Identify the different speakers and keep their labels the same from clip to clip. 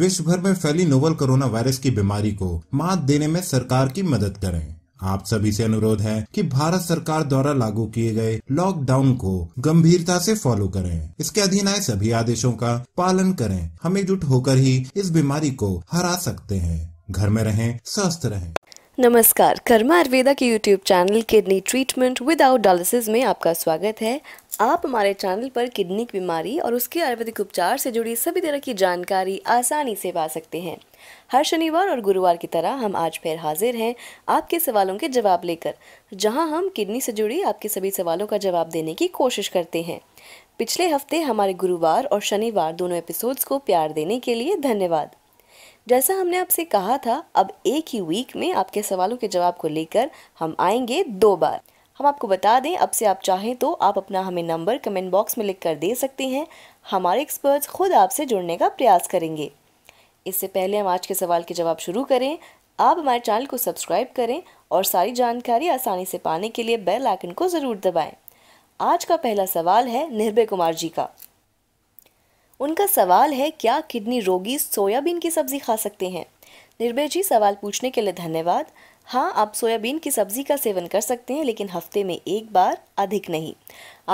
Speaker 1: विश्व भर में फैली नोवल कोरोना वायरस की बीमारी को मात देने में सरकार की मदद करें आप सभी से अनुरोध है कि भारत सरकार द्वारा लागू किए गए लॉकडाउन को गंभीरता से फॉलो करें इसके अधीन आए सभी आदेशों का पालन करें हम एकजुट होकर ही इस बीमारी को हरा सकते हैं घर में रहें स्वस्थ रहें नमस्कार कर्मा आयुर्वेदा के YouTube channel kidney treatment without dialysis में आपका स्वागत है आप हमारे चैनल पर किडनी की बीमारी और उसके आयुर्वेदिक उपचार से जुड़ी सभी तरह की जानकारी आसानी से पा सकते हैं हर शनिवार और गुरुवार की तरह हम आज फिर हाजिर हैं आपके सवालों के जवाब लेकर जहां हम किडनी से जुड़ी आपके सभी सवालों का जवाब देने की कोशिश करते हैं पिछले हफ्ते हमारे गुरुवार और शनिवार दोनों एपिसोड्स को प्यार देने के लिए धन्यवाद जैसा हमने आपसे कहा था अब एक ही वीक में आपके सवालों के जवाब को लेकर हम आएंगे दो बार हम आपको बता दें अब से आप चाहें तो आप अपना हमें नंबर कमेंट बॉक्स में लिख कर दे सकते हैं हमारे एक्सपर्ट्स खुद आपसे जुड़ने का प्रयास करेंगे इससे पहले हम आज के सवाल के जवाब शुरू करें आप हमारे चैनल को सब्सक्राइब करें और सारी जानकारी आसानी से पाने के लिए बेल आइकन को ज़रूर दबाएं। आज का पहला सवाल है निर्भय कुमार जी का उनका सवाल है क्या किडनी रोगी सोयाबीन की सब्जी खा सकते हैं निर्भय जी सवाल पूछने के लिए धन्यवाद हाँ आप सोयाबीन की सब्ज़ी का सेवन कर सकते हैं लेकिन हफ्ते में एक बार अधिक नहीं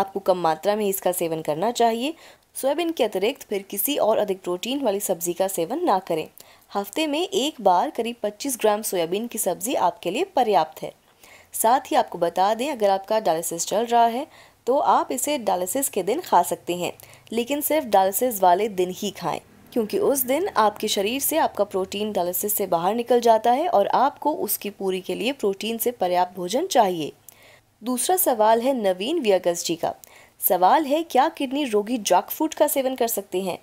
Speaker 1: आपको कम मात्रा में इसका सेवन करना चाहिए सोयाबीन के अतिरिक्त फिर किसी और अधिक प्रोटीन वाली सब्ज़ी का सेवन ना करें हफ्ते में एक बार करीब 25 ग्राम सोयाबीन की सब्ज़ी आपके लिए पर्याप्त है साथ ही आपको बता दें अगर आपका डायलिसिस चल रहा है तो आप इसे डायलिसिस के दिन खा सकते हैं लेकिन सिर्फ डायलिसिस वाले दिन ही खाएं क्योंकि उस दिन आपके शरीर से आपका प्रोटीन डायलिसिस से बाहर निकल जाता है और आपको उसकी पूरी के लिए प्रोटीन से पर्याप्त भोजन चाहिए दूसरा सवाल है नवीन व्यगस जी का सवाल है क्या किडनी रोगी जैक फ्रूट का सेवन कर सकते हैं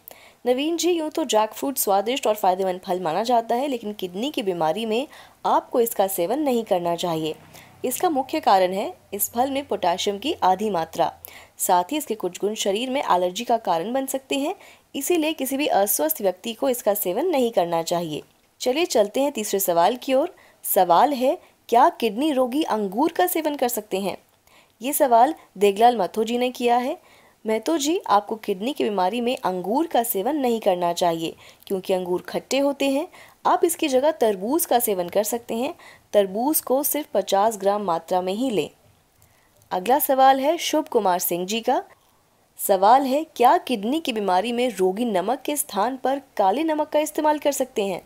Speaker 1: नवीन जी यूँ तो जैक फ्रूट स्वादिष्ट और फ़ायदेमंद फल माना जाता है लेकिन किडनी की बीमारी में आपको इसका सेवन नहीं करना चाहिए इसका मुख्य कारण है इस फल में पोटेशियम की आधी मात्रा साथ ही इसके कुछ गुण शरीर में एलर्जी का कारण बन सकते हैं इसीलिए किसी भी अस्वस्थ व्यक्ति को इसका सेवन नहीं करना चाहिए चलिए चलते हैं तीसरे सवाल की ओर सवाल है क्या किडनी रोगी अंगूर का सेवन कर सकते हैं ये सवाल देगलाल मथो जी ने किया है महतो जी आपको किडनी की बीमारी में अंगूर का सेवन नहीं करना चाहिए क्योंकि अंगूर खट्टे होते हैं आप इसकी जगह तरबूज का सेवन कर सकते हैं तरबूज को सिर्फ 50 ग्राम मात्रा में ही लें अगला सवाल है शुभ कुमार सिंह जी का सवाल है क्या किडनी की बीमारी में रोगी नमक के स्थान पर काले नमक का इस्तेमाल कर सकते हैं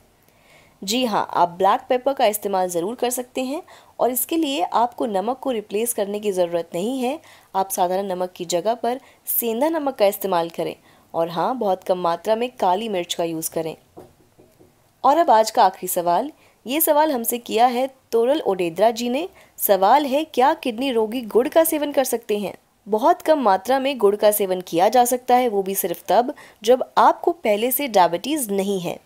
Speaker 1: जी हाँ आप ब्लैक पेपर का इस्तेमाल ज़रूर कर सकते हैं और इसके लिए आपको नमक को रिप्लेस करने की ज़रूरत नहीं है आप साधारण नमक की जगह पर सेंधा नमक का इस्तेमाल करें और हाँ बहुत कम मात्रा में काली मिर्च का यूज़ करें और अब आज का आखिरी सवाल ये सवाल हमसे किया है तोरल ओडेद्रा जी ने सवाल है क्या किडनी रोगी गुड़ का सेवन कर सकते हैं बहुत कम मात्रा में गुड़ का सेवन किया जा सकता है वो भी सिर्फ तब जब आपको पहले से डायबिटीज़ नहीं है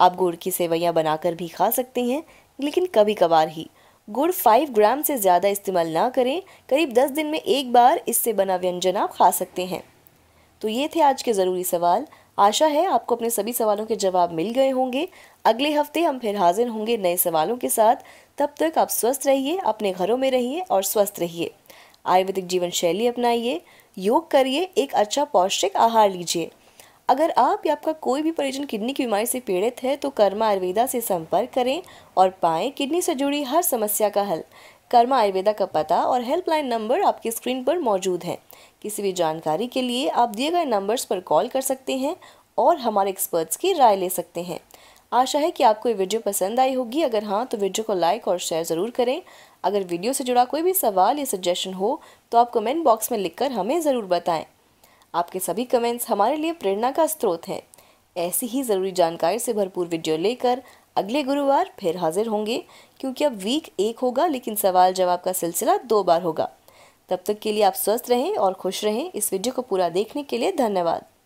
Speaker 1: आप गुड़ की सेवैयाँ बनाकर भी खा सकते हैं लेकिन कभी कभार ही गुड़ फाइव ग्राम से ज़्यादा इस्तेमाल ना करें करीब दस दिन में एक बार इससे बना व्यंजन आप खा सकते हैं तो ये थे आज के ज़रूरी सवाल आशा है आपको अपने सभी सवालों के जवाब मिल गए होंगे अगले हफ्ते हम फिर हाजिर होंगे नए सवालों के साथ तब तक आप स्वस्थ रहिए अपने घरों में रहिए और स्वस्थ रहिए आयुर्वेदिक जीवन शैली अपनाइए योग करिए एक अच्छा पौष्टिक आहार लीजिए अगर आप या आपका कोई भी परिजन किडनी की बीमारी से पीड़ित है तो कर्मा आयुर्वेदा से संपर्क करें और पाएं किडनी से जुड़ी हर समस्या का हल कर्मा आयुर्वेदा का पता और हेल्पलाइन नंबर आपके स्क्रीन पर मौजूद हैं किसी भी जानकारी के लिए आप दिए गए नंबर्स पर कॉल कर सकते हैं और हमारे एक्सपर्ट्स की राय ले सकते हैं आशा है कि आपको ये वीडियो पसंद आई होगी अगर हाँ तो वीडियो को लाइक और शेयर ज़रूर करें अगर वीडियो से जुड़ा कोई भी सवाल या सजेशन हो तो आप कमेंट बॉक्स में लिखकर हमें ज़रूर बताएं आपके सभी कमेंट्स हमारे लिए प्रेरणा का स्रोत हैं ऐसी ही ज़रूरी जानकारी से भरपूर वीडियो लेकर अगले गुरुवार फिर हाजिर होंगे क्योंकि अब वीक एक होगा लेकिन सवाल जवाब का सिलसिला दो बार होगा तब तक के लिए आप स्वस्थ रहें और खुश रहें इस वीडियो को पूरा देखने के लिए धन्यवाद